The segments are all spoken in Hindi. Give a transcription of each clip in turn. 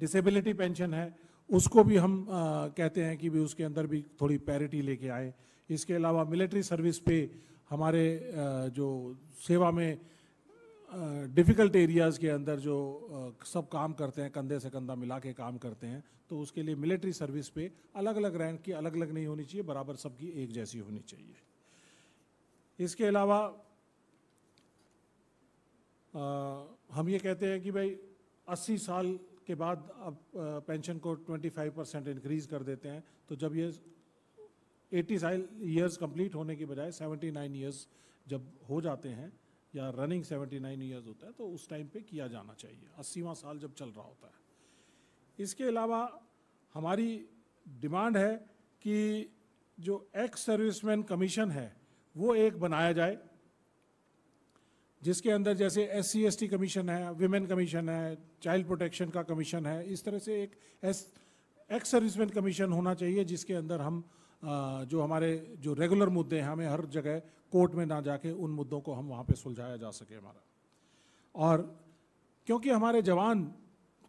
डिसेबिलिटी पेंशन है उसको भी हम आ, कहते हैं कि भी उसके अंदर भी थोड़ी पैरिटी लेके आए इसके अलावा मिलिट्री सर्विस पे हमारे आ, जो सेवा में डिफ़िकल्ट एरियाज़ के अंदर जो आ, सब काम करते हैं कंधे से कंधा मिला के काम करते हैं तो उसके लिए मिलिट्री सर्विस पे अलग अलग रैंक की अलग अलग नहीं होनी चाहिए बराबर सबकी एक जैसी होनी चाहिए इसके अलावा आ, हम ये कहते हैं कि भाई 80 साल के बाद अब पेंशन को 25 परसेंट इंक्रीज कर देते हैं तो जब ये 80 इयर्स ईयर्स कंप्लीट होने के बजाय 79 ईयर्स जब हो जाते हैं या रनिंग 79 ईयर्स होता है तो उस टाइम पे किया जाना चाहिए अस्सीवा साल जब चल रहा होता है इसके अलावा हमारी डिमांड है कि जो एक्स सर्विसमैन कमीशन है वो एक बनाया जाए जिसके अंदर जैसे S C S T commission है विमेन कमीशन है चाइल्ड प्रोटेक्शन का कमीशन है इस तरह से एक एस एक्स सर्विसमैन कमीशन होना चाहिए जिसके अंदर हम जो हमारे जो रेगुलर मुद्दे हैं हमें हर जगह कोर्ट में ना जाके उन मुद्दों को हम वहाँ पे सुलझाया जा सके हमारा और क्योंकि हमारे जवान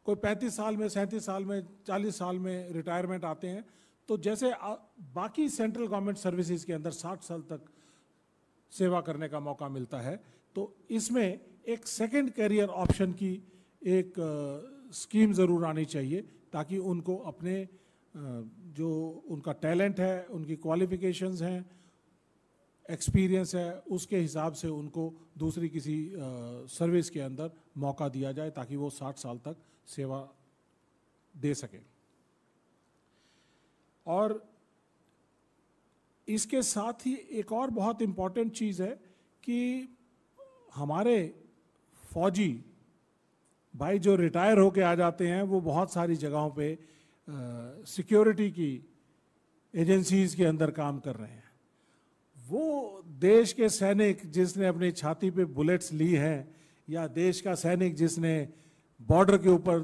कोई पैंतीस साल में सैंतीस साल में चालीस साल में रिटायरमेंट आते हैं तो जैसे बाकी सेंट्रल गवर्नमेंट सर्विसेज के अंदर साठ साल तक सेवा करने का मौका मिलता है तो इसमें एक सेकंड कैरियर ऑप्शन की एक स्कीम ज़रूर आनी चाहिए ताकि उनको अपने जो उनका टैलेंट है उनकी क्वालिफिकेशंस हैं एक्सपीरियंस है उसके हिसाब से उनको दूसरी किसी सर्विस के अंदर मौका दिया जाए ताकि वो 60 साल तक सेवा दे सकें और इसके साथ ही एक और बहुत इम्पॉर्टेंट चीज़ है कि हमारे फौजी भाई जो रिटायर होके आ जाते हैं वो बहुत सारी जगहों पे सिक्योरिटी की एजेंसीज के अंदर काम कर रहे हैं वो देश के सैनिक जिसने अपनी छाती पे बुलेट्स ली हैं या देश का सैनिक जिसने बॉर्डर के ऊपर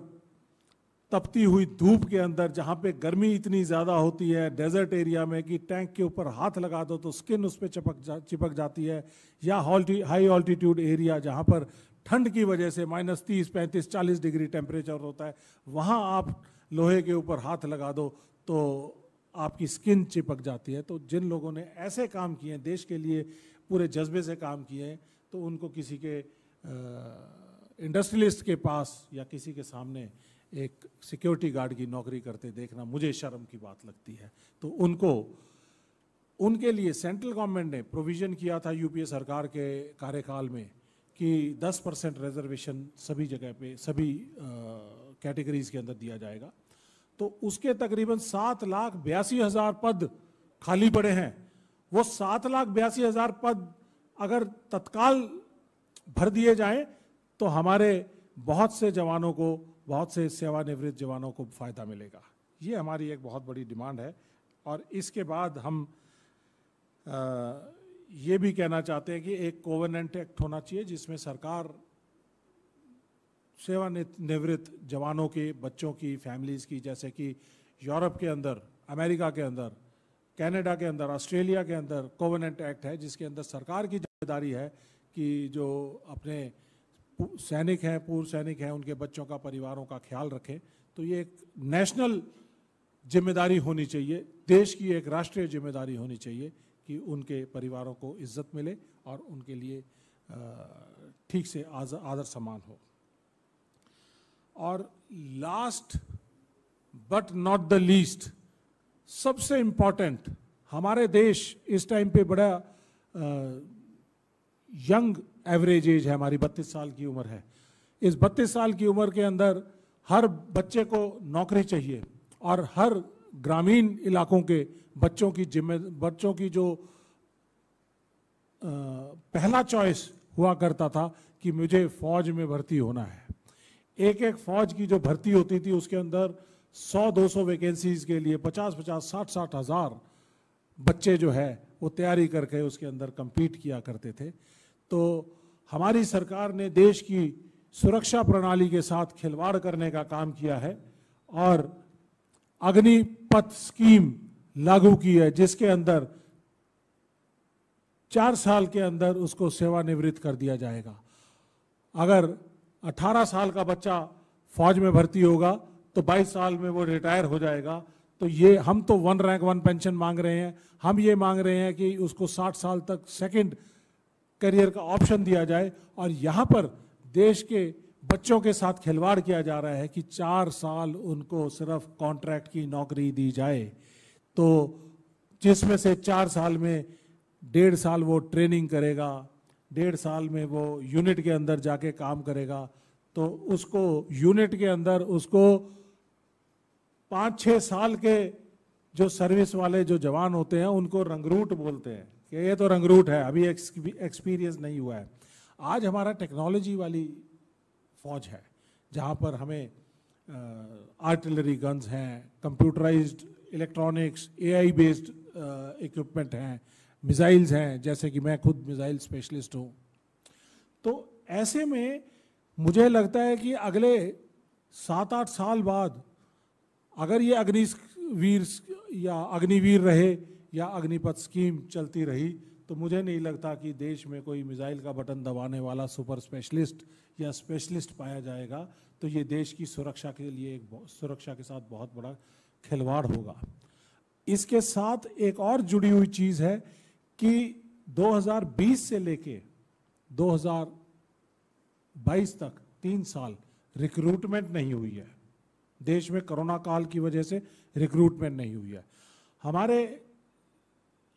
तपती हुई धूप के अंदर जहाँ पे गर्मी इतनी ज़्यादा होती है डेजर्ट एरिया में कि टैंक के ऊपर हाथ लगा दो तो स्किन उस पर चिपक जा चिपक जाती है या हॉल्टी हाई ऑल्टीट्यूड एरिया जहाँ पर ठंड की वजह से माइनस तीस पैंतीस चालीस डिग्री टेम्परेचर होता है वहाँ आप लोहे के ऊपर हाथ लगा दो तो आपकी स्किन चिपक जाती है तो जिन लोगों ने ऐसे काम किए हैं देश के लिए पूरे जज्बे से काम किए हैं तो उनको किसी के इंडस्ट्रियलिस्ट के पास या किसी के सामने एक सिक्योरिटी गार्ड की नौकरी करते देखना मुझे शर्म की बात लगती है तो उनको उनके लिए सेंट्रल गवर्नमेंट ने प्रोविज़न किया था यूपीए सरकार के कार्यकाल में कि 10 परसेंट रिजर्वेशन सभी जगह पे सभी कैटेगरीज के अंदर दिया जाएगा तो उसके तकरीबन सात लाख बयासी हज़ार पद खाली पड़े हैं वो सात लाख बयासी हज़ार पद अगर तत्काल भर दिए जाएं तो हमारे बहुत से जवानों को बहुत से सेवानिवृत्त जवानों को फ़ायदा मिलेगा ये हमारी एक बहुत बड़ी डिमांड है और इसके बाद हम आ, ये भी कहना चाहते हैं कि एक कोवनेंट एक्ट होना चाहिए जिसमें सरकार सेवानिवृत्त जवानों के बच्चों की फैमिलीज़ की जैसे कि यूरोप के अंदर अमेरिका के अंदर कनाडा के अंदर ऑस्ट्रेलिया के अंदर कोवनेंट एक्ट है जिसके अंदर सरकार की जिम्मेदारी है कि जो अपने सैनिक हैं पूर्व सैनिक हैं उनके बच्चों का परिवारों का ख्याल रखें तो ये एक नेशनल जिम्मेदारी होनी चाहिए देश की एक राष्ट्रीय जिम्मेदारी होनी चाहिए कि उनके परिवारों को इज्जत मिले और उनके लिए ठीक से आदर सम्मान हो और last but not the least सबसे इम्पॉर्टेंट हमारे देश इस टाइम पे बड़ा यंग एवरेज एज है हमारी बत्तीस साल की उम्र है इस बत्तीस साल की उम्र के अंदर हर बच्चे को नौकरी चाहिए और हर ग्रामीण इलाकों के बच्चों की जिम्मे बच्चों की जो आ, पहला चॉइस हुआ करता था कि मुझे फौज में भर्ती होना है एक एक फौज की जो भर्ती होती थी उसके अंदर 100-200 वैकेंसीज के लिए 50-50 60-60 हज़ार बच्चे जो है वो तैयारी करके उसके अंदर कम्पीट किया करते थे तो हमारी सरकार ने देश की सुरक्षा प्रणाली के साथ खिलवाड़ करने का काम किया है और अग्निपथ स्कीम लागू की है जिसके अंदर चार साल के अंदर उसको सेवानिवृत्त कर दिया जाएगा अगर 18 साल का बच्चा फौज में भर्ती होगा तो 22 साल में वो रिटायर हो जाएगा तो ये हम तो वन रैंक वन पेंशन मांग रहे हैं हम ये मांग रहे हैं कि उसको 60 साल तक सेकंड करियर का ऑप्शन दिया जाए और यहाँ पर देश के बच्चों के साथ खिलवाड़ किया जा रहा है कि चार साल उनको सिर्फ कॉन्ट्रैक्ट की नौकरी दी जाए तो जिसमें से चार साल में डेढ़ साल वो ट्रेनिंग करेगा डेढ़ साल में वो यूनिट के अंदर जाके काम करेगा तो उसको यूनिट के अंदर उसको पाँच छः साल के जो सर्विस वाले जो जवान होते हैं उनको रंगरूट बोलते हैं कि ये तो रंगरूट है अभी एक्सपीरियंस नहीं हुआ है आज हमारा टेक्नोलॉजी वाली फौज है जहाँ पर हमें आर्टिलरी गन्स हैं computerised electronics AI based equipment हैं मिज़ाइल्स हैं जैसे कि मैं खुद मिज़ाइल स्पेशलिस्ट हूँ तो ऐसे में मुझे लगता है कि अगले सात आठ साल बाद अगर ये अग्निवीर या अग्निवीर रहे या अग्निपथ स्कीम चलती रही तो मुझे नहीं लगता कि देश में कोई मिज़ाइल का बटन दबाने वाला सुपर स्पेशलिस्ट या स्पेशलिस्ट पाया जाएगा तो ये देश की सुरक्षा के लिए एक सुरक्षा के साथ बहुत बड़ा खिलवाड़ होगा इसके साथ एक और जुड़ी हुई चीज़ है कि 2020 से लेके 2022 तक तीन साल रिक्रूटमेंट नहीं हुई है देश में कोरोना काल की वजह से रिक्रूटमेंट नहीं हुई है हमारे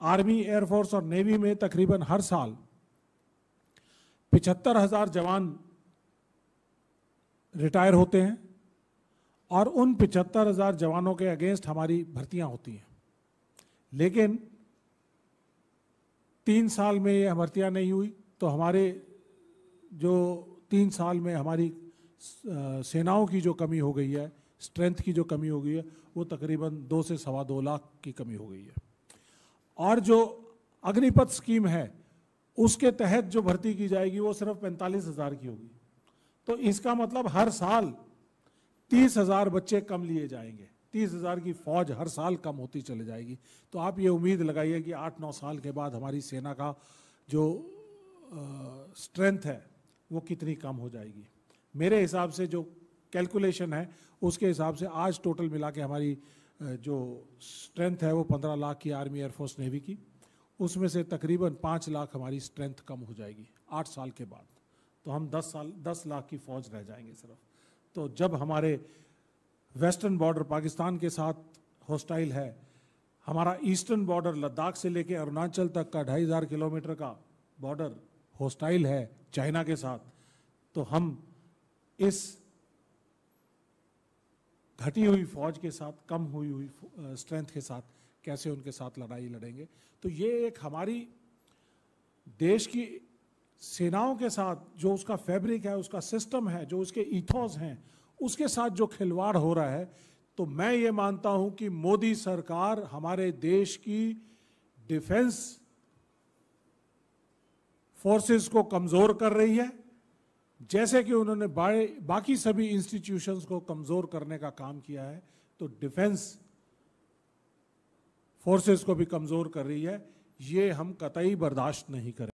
आर्मी एयरफोर्स और नेवी में तकरीबन हर साल पिछहत्तर हज़ार जवान रिटायर होते हैं और उन पिछहत्तर हज़ार जवानों के अगेंस्ट हमारी भर्तियां होती हैं लेकिन तीन साल में ये भर्तियाँ नहीं हुई तो हमारे जो तीन साल में हमारी सेनाओं की जो कमी हो गई है स्ट्रेंथ की जो कमी हो गई है वो तकरीबन दो से सवा दो लाख की कमी हो गई है और जो अग्निपथ स्कीम है उसके तहत जो भर्ती की जाएगी वो सिर्फ पैंतालीस हज़ार की होगी तो इसका मतलब हर साल तीस हज़ार बच्चे कम लिए जाएंगे तीस हज़ार की फौज हर साल कम होती चले जाएगी तो आप ये उम्मीद लगाइए कि आठ नौ साल के बाद हमारी सेना का जो स्ट्रेंथ है वो कितनी कम हो जाएगी मेरे हिसाब से जो कैलकुलेशन है उसके हिसाब से आज टोटल मिला के हमारी जो स्ट्रेंथ है वो पंद्रह लाख की आर्मी एयरफोर्स नेवी की उसमें से तकरीबन पाँच लाख हमारी स्ट्रेंथ कम हो जाएगी आठ साल के बाद तो हम दस साल दस लाख की फ़ौज रह जाएंगे सिर्फ तो जब हमारे वेस्टर्न बॉर्डर पाकिस्तान के साथ होस्टाइल है हमारा ईस्टर्न बॉर्डर लद्दाख से लेकर अरुणाचल तक का ढाई हज़ार किलोमीटर का बॉर्डर होस्टाइल है चाइना के साथ तो हम इस घटी हुई फौज के साथ कम हुई हुई स्ट्रेंथ के साथ कैसे उनके साथ लड़ाई लड़ेंगे तो ये एक हमारी देश की सेनाओं के साथ जो उसका फैब्रिक है उसका सिस्टम है जो उसके इथोस हैं उसके साथ जो खिलवाड़ हो रहा है तो मैं ये मानता हूं कि मोदी सरकार हमारे देश की डिफेंस फोर्सेस को कमज़ोर कर रही है जैसे कि उन्होंने बाकी सभी इंस्टीट्यूशंस को कमज़ोर करने का काम किया है तो डिफेंस फोर्सेस को भी कमज़ोर कर रही है ये हम कतई बर्दाश्त नहीं करें